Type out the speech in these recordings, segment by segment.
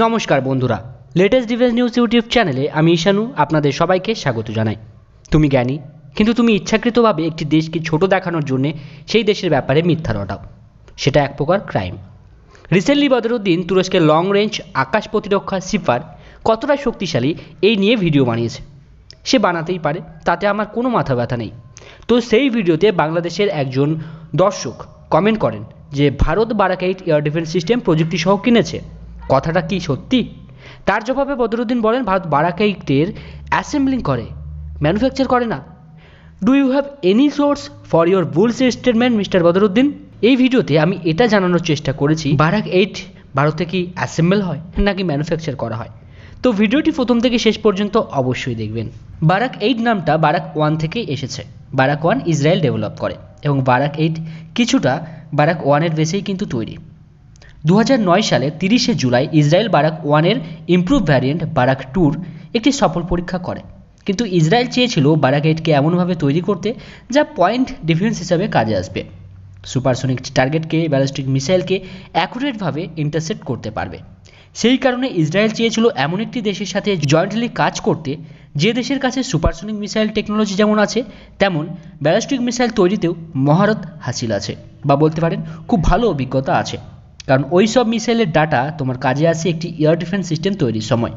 নমস্কার বন্ধুরা latest defence news YouTube চ্যানেলে আমি ঈশানু আপনাদের সবাইকে স্বাগত জানাই তুমি জ্ঞানী কিন্তু তুমি ইচ্ছাকৃতভাবে একটি দেশকে ছোট দেখানোর জন্য সেই দেশের ব্যাপারে মিথ্যা রটাও সেটা এক প্রকার ক্রাইম রিসেন্টলি বদরুদ্দিন তুরস্কের লং রেঞ্জ আকাশ প্রতিরক্ষা সিফার কতটা শক্তিশালী এই নিয়ে ভিডিও বানিয়েছে সে বানাতেই পারে তাতে আমার কোনো মাথা ব্যথা নেই তো সেই ভিডিওতে বাংলাদেশের একজন দর্শক কমেন্ট করেন যে Bharat Barak eight air defence system প্রযুক্তি সহ কিনেছে কথাটা কি সত্যি তার জবাবে বদরুদ্দিন বলেন ভারত বারাকাইকদের অ্যাসেম্বলিং করে ম্যানুফ্যাকচার করে না do you have any source for your bold statement Mister Badruddin এই ভিডিওতে আমি এটা জানানোর চেষ্টা করেছি বারাক এইট ভারতে কি অ্যাসেম্বল হয় নাকি ম্যানুফ্যাকচার করা হয় তো ভিডিওটি প্রথম থেকে শেষ পর্যন্ত অবশ্যই দেখবেন বারাক এইট নামটা বারাক ওয়ান থেকে এসেছে বারাক ওয়ান ইসরায়েল ডেভেলপ করে এবং বারাক এইট কিছুটা বারাক ওয়ানের বেসেই কিন্তু তৈরি দু সালে তিরিশে জুলাই ইসরায়েল বারাক ওয়ানের ইমপ্রুভ ভ্যারিয়েন্ট বারাক টুর একটি সফল পরীক্ষা করে কিন্তু ইসরায়েল চেয়েছিল বারাক এইটকে এমনভাবে তৈরি করতে যা পয়েন্ট ডিফেন্স হিসাবে কাজে আসবে সুপারসোনিক টার্গেটকে ব্যালিস্টিক মিসাইলকে অ্যাকুরেটভাবে ইন্টারসেপ্ট করতে পারবে সেই কারণে ইসরায়েল চেয়েছিল এমন একটি দেশের সাথে জয়েন্টলি কাজ করতে যে দেশের কাছে সুপারসোনিক মিসাইল টেকনোলজি যেমন আছে তেমন ব্যালিস্টিক মিসাইল তৈরিতেও মহারত হাসিল আছে বা বলতে পারেন খুব ভালো অভিজ্ঞতা আছে কারণ ওই সব মিসাইলের ডাটা তোমার কাজে আসে একটি এয়ার ডিফেন্স সিস্টেম তৈরির সময়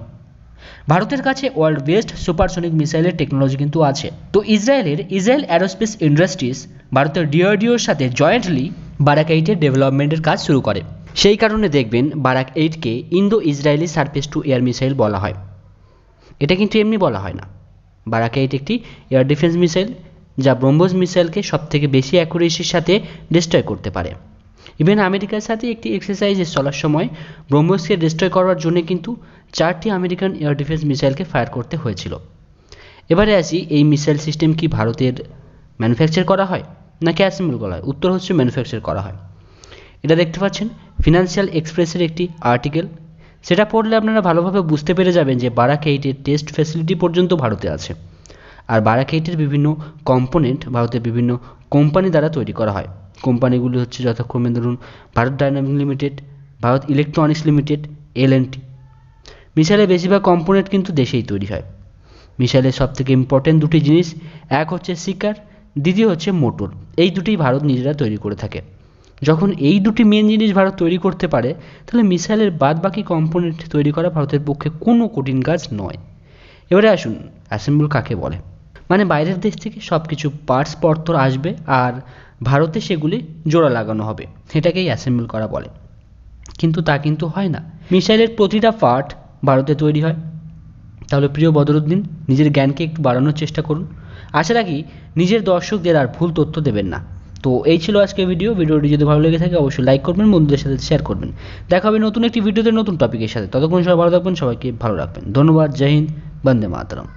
ভারতের কাছে ওয়ার্ল্ড বেস্ট সুপারসনিক মিসাইলের টেকনোলজি কিন্তু আছে তো ইসরায়েলের ইসরায়েল অ্যারোস্পেস ইন্ডাস্ট্রিজ ভারতের ডিআরডিওর সাথে জয়েন্টলি বারাক এইটের ডেভেলপমেন্টের কাজ শুরু করে সেই কারণে দেখবেন বারাক এইটকে Indo Israeli surface to air missile বলা হয় এটা কিন্তু এমনি বলা হয় না বারাক এইট একটি এয়ার ডিফেন্স মিসাইল যা ব্রহ্মোজ মিসাইলকে সবথেকে বেশি অ্যাকুরেসির সাথে ডিস্ট্রয় করতে পারে ইভেন আমেরিকার সাথে একটি এক্সারসাইজ চলার সময় ব্রহ্মসকে ডিস্ট্রয় করার জন্য কিন্তু চারটি আমেরিকান এয়ার ডিফেন্স মিসাইলকে ফায়ার করতে হয়েছিল এবারে আসি এই মিসাইল সিস্টেম কি ভারতের ম্যানুফ্যাকচার করা হয় নাকি অ্যাসেম্বল করা হয় উত্তর হচ্ছে ম্যানুফ্যাকচার করা হয় এটা দেখতে পাচ্ছেন ফিনান্সিয়াল এক্সপ্রেসের একটি আর্টিকেল সেটা পড়লে আপনারা ভালোভাবে বুঝতে পেরে যাবেন যে বারাকে এইটের টেস্ট ফ্যাসিলিটি পর্যন্ত ভারতে আছে আর বারাকেইটের বিভিন্ন কম্পোনেন্ট ভারতের বিভিন্ন কোম্পানি দ্বারা তৈরি করা হয় কোম্পানিগুলি হচ্ছে যথাক্রমে ধরুন Bharat Dynamic Limited Bharat Electronics Limited L N T মিসাইলের বেশিরভাগ কম্পোনেন্ট কিন্তু দেশেই তৈরি হয় মিসাইলের সবথেকে ইম্পর্টেন্ট দুটি জিনিস এক হচ্ছে শিকার দ্বিতীয় হচ্ছে মোটর এই দুটি ভারত নিজেরা তৈরি করে থাকে যখন এই দুটি মেন জিনিস ভারত তৈরি করতে পারে তাহলে মিসাইলের বাদ বাকি কম্পোনেন্ট তৈরি করা ভারতের পক্ষে কোনো কঠিন কাজ নয় এবারে আসুন অ্যাসেম্বল কাকে বলে মানে বাইরের দেশ থেকে সব কিছু পার্টস পত্তর আসবে আর ভারতে সেগুলি জোড়া লাগানো হবে সেটাকেই অ্যাসেম্বল করা বলে কিন্তু তা কিন্তু হয় না মিসাইলের প্রতিটা পার্ট ভারতে তৈরি হয় তাহলে প্রিয় বদরুদ্দিন নিজের জ্ঞানকে একটু বাড়ানোর চেষ্টা করুন আশা রাখি নিজের দর্শকদের আর ভুল তথ্য দেবেন না তো এই ছিল আজকে ভিডিও ভিডিওটি যদি ভালো লেগে থাকে অবশ্যই লাইক করবেন বন্ধুদের সাথে শেয়ার করবেন দেখা হবে নতুন একটি ভিডিওতে নতুন টপিকের সাথে ততক্ষণ সবাই ভালো থাকবেন সবাইকে ভালো রাখবেন ধন্যবাদ জয় হিন্দ বন্দে মাতরম